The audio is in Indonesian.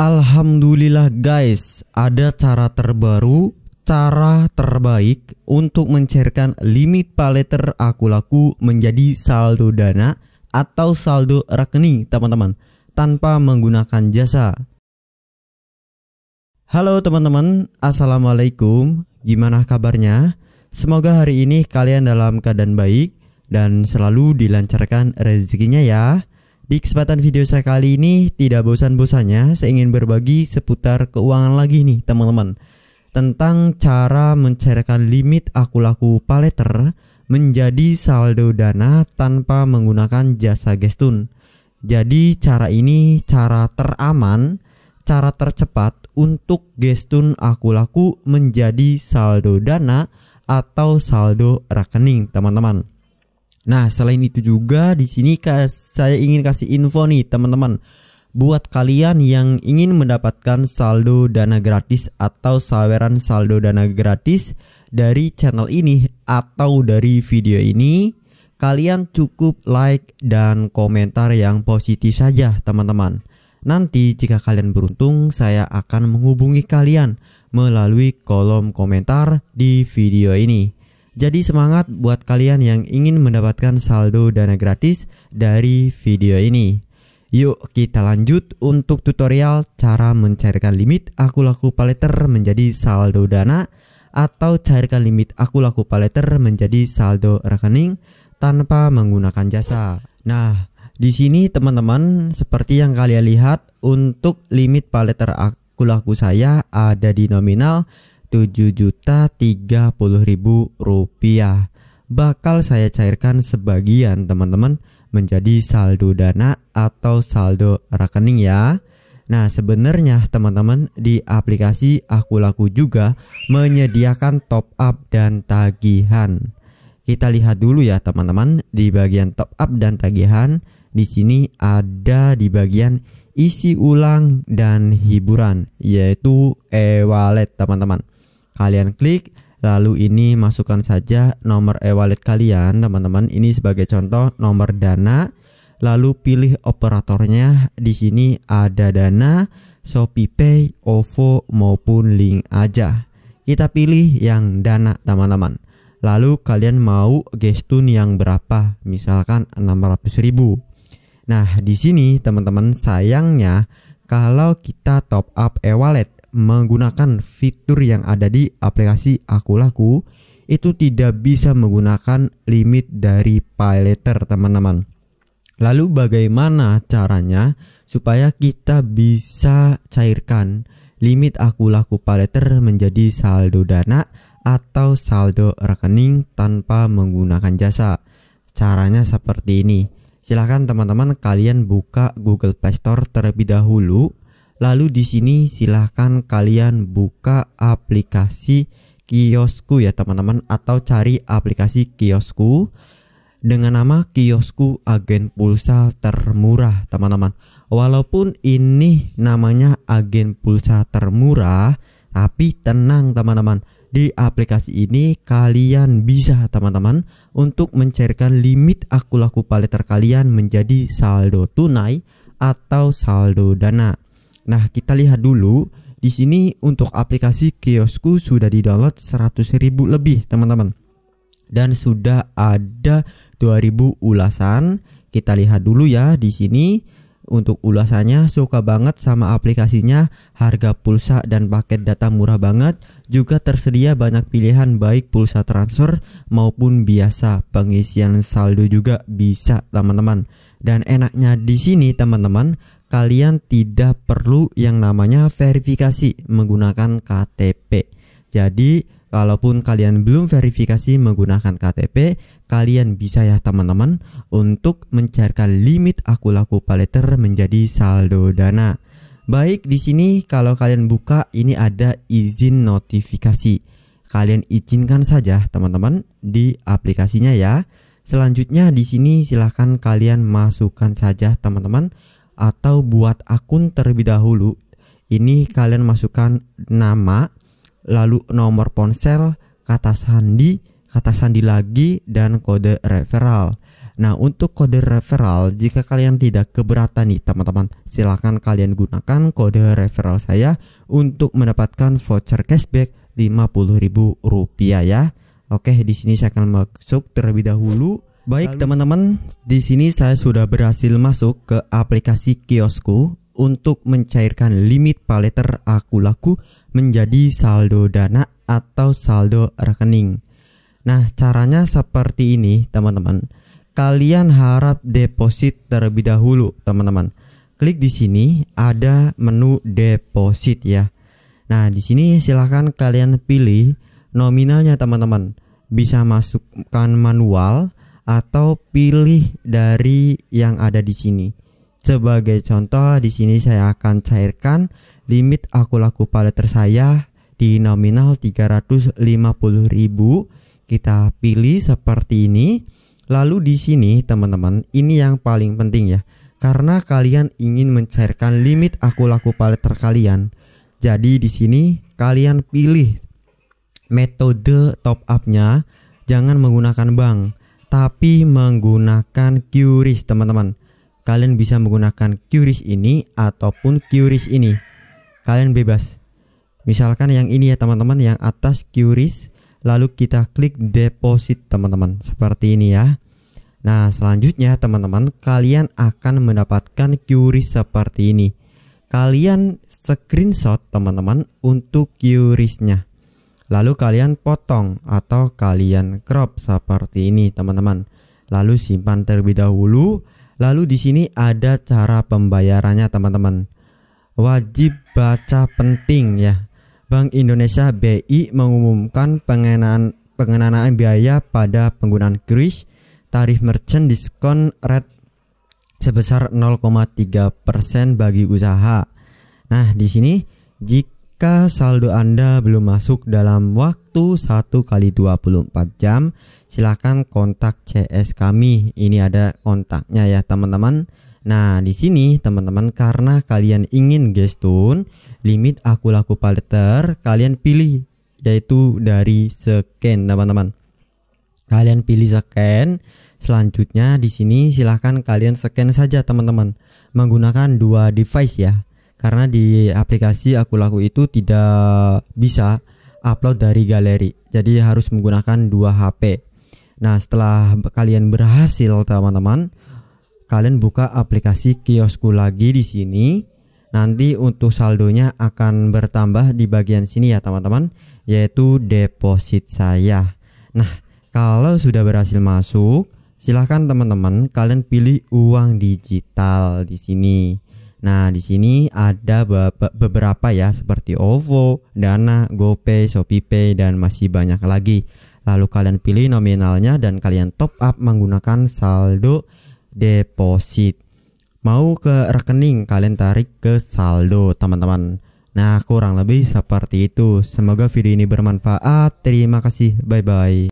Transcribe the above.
Alhamdulillah guys, ada cara terbaru, cara terbaik untuk mencairkan limit paleter aku laku menjadi saldo dana atau saldo rekening teman-teman tanpa menggunakan jasa. Halo teman-teman, Assalamualaikum, gimana kabarnya? Semoga hari ini kalian dalam keadaan baik dan selalu dilancarkan rezekinya ya. Di kesempatan video saya kali ini tidak bosan-bosannya saya ingin berbagi seputar keuangan lagi nih teman-teman Tentang cara mencairkan limit aku laku paleter menjadi saldo dana tanpa menggunakan jasa gestun Jadi cara ini cara teraman, cara tercepat untuk gestun aku laku menjadi saldo dana atau saldo rekening teman-teman Nah, selain itu juga di sini saya ingin kasih info nih teman-teman. Buat kalian yang ingin mendapatkan saldo dana gratis atau saweran saldo dana gratis dari channel ini atau dari video ini, kalian cukup like dan komentar yang positif saja, teman-teman. Nanti jika kalian beruntung, saya akan menghubungi kalian melalui kolom komentar di video ini. Jadi semangat buat kalian yang ingin mendapatkan saldo dana gratis dari video ini. Yuk kita lanjut untuk tutorial cara mencairkan limit aku laku paleter menjadi saldo dana atau cairkan limit aku laku paleter menjadi saldo rekening tanpa menggunakan jasa. Nah, di sini teman-teman seperti yang kalian lihat untuk limit paleter aku laku saya ada di nominal rp rupiah bakal saya cairkan sebagian teman-teman menjadi saldo dana atau saldo rekening ya. Nah, sebenarnya teman-teman di aplikasi Aku Laku juga menyediakan top up dan tagihan. Kita lihat dulu ya teman-teman di bagian top up dan tagihan di sini ada di bagian isi ulang dan hiburan yaitu e-wallet teman-teman. Kalian klik Lalu ini masukkan saja nomor e-wallet kalian teman-teman. Ini sebagai contoh nomor dana. Lalu pilih operatornya. Di sini ada Dana, ShopeePay, OVO maupun Link aja. Kita pilih yang Dana teman-teman. Lalu kalian mau gestun yang berapa? Misalkan 600.000. Nah, di sini teman-teman sayangnya kalau kita top up e-wallet menggunakan fitur yang ada di aplikasi Aku Laku itu tidak bisa menggunakan limit dari paylater teman-teman. Lalu bagaimana caranya supaya kita bisa cairkan limit aku laku paylater menjadi saldo dana atau saldo rekening tanpa menggunakan jasa? Caranya seperti ini. Silahkan teman-teman kalian buka Google Play Store terlebih dahulu Lalu di sini silahkan kalian buka aplikasi kiosku ya teman-teman atau cari aplikasi kiosku dengan nama kiosku agen pulsa termurah teman-teman. Walaupun ini namanya agen pulsa termurah, tapi tenang teman-teman. Di aplikasi ini kalian bisa teman-teman untuk mencairkan limit akulaku laku kalian menjadi saldo tunai atau saldo dana. Nah, kita lihat dulu di sini untuk aplikasi kiosku sudah di-download 100.000 lebih, teman-teman. Dan sudah ada 2000 ulasan. Kita lihat dulu ya di sini untuk ulasannya suka banget sama aplikasinya, harga pulsa dan paket data murah banget, juga tersedia banyak pilihan baik pulsa transfer maupun biasa, pengisian saldo juga bisa teman-teman. Dan enaknya di sini teman-teman, kalian tidak perlu yang namanya verifikasi menggunakan KTP. Jadi, kalaupun kalian belum verifikasi menggunakan KTP, kalian bisa ya teman-teman untuk mencairkan limit aku laku paleter menjadi saldo dana. Baik, di sini kalau kalian buka ini ada izin notifikasi. Kalian izinkan saja teman-teman di aplikasinya ya. Selanjutnya di sini silahkan kalian masukkan saja teman-teman atau buat akun terlebih dahulu. Ini kalian masukkan nama, lalu nomor ponsel, kata sandi, kata sandi lagi, dan kode referral. Nah, untuk kode referral, jika kalian tidak keberatan nih, teman-teman, silahkan kalian gunakan kode referral saya untuk mendapatkan voucher cashback Rp50.000 ya. Oke, di sini saya akan masuk terlebih dahulu Baik teman-teman, di sini saya sudah berhasil masuk ke aplikasi kiosku untuk mencairkan limit paleter aku laku menjadi saldo dana atau saldo rekening. Nah, caranya seperti ini, teman-teman. Kalian harap deposit terlebih dahulu, teman-teman. Klik di sini ada menu deposit ya. Nah, di sini silahkan kalian pilih nominalnya, teman-teman. Bisa masukkan manual atau pilih dari yang ada di sini. Sebagai contoh, di sini saya akan cairkan limit aku laku paleter saya di nominal 350.000. Kita pilih seperti ini. Lalu di sini teman-teman, ini yang paling penting ya. Karena kalian ingin mencairkan limit aku laku paleter kalian. Jadi di sini kalian pilih metode top up-nya jangan menggunakan bank tapi menggunakan QRIS teman-teman kalian bisa menggunakan QRIS ini ataupun QRIS ini kalian bebas misalkan yang ini ya teman-teman yang atas QRIS lalu kita klik deposit teman-teman seperti ini ya Nah selanjutnya teman-teman kalian akan mendapatkan QRIS seperti ini kalian screenshot teman-teman untuk QRIS-nya Lalu kalian potong atau kalian crop seperti ini teman-teman. Lalu simpan terlebih dahulu. Lalu di sini ada cara pembayarannya teman-teman. Wajib baca penting ya. Bank Indonesia BI mengumumkan pengenaan pengenaan biaya pada penggunaan kris tarif merchant diskon rate sebesar 0,3% bagi usaha. Nah, di sini jika jika saldo Anda belum masuk dalam waktu 1 kali 24 jam, silakan kontak CS kami. Ini ada kontaknya ya teman-teman. Nah, di sini teman-teman karena kalian ingin gestun, limit aku laku paleter, kalian pilih yaitu dari scan teman-teman. Kalian pilih scan, selanjutnya di sini silahkan kalian scan saja teman-teman menggunakan dua device ya karena di aplikasi aku laku itu tidak bisa upload dari galeri jadi harus menggunakan dua HP nah setelah kalian berhasil teman-teman kalian buka aplikasi kiosku lagi di sini nanti untuk saldonya akan bertambah di bagian sini ya teman-teman yaitu deposit saya nah kalau sudah berhasil masuk silahkan teman-teman kalian pilih uang digital di sini Nah, di sini ada beberapa ya seperti OVO, Dana, GoPay, ShopeePay dan masih banyak lagi. Lalu kalian pilih nominalnya dan kalian top up menggunakan saldo deposit. Mau ke rekening kalian tarik ke saldo, teman-teman. Nah, kurang lebih seperti itu. Semoga video ini bermanfaat. Terima kasih. Bye bye.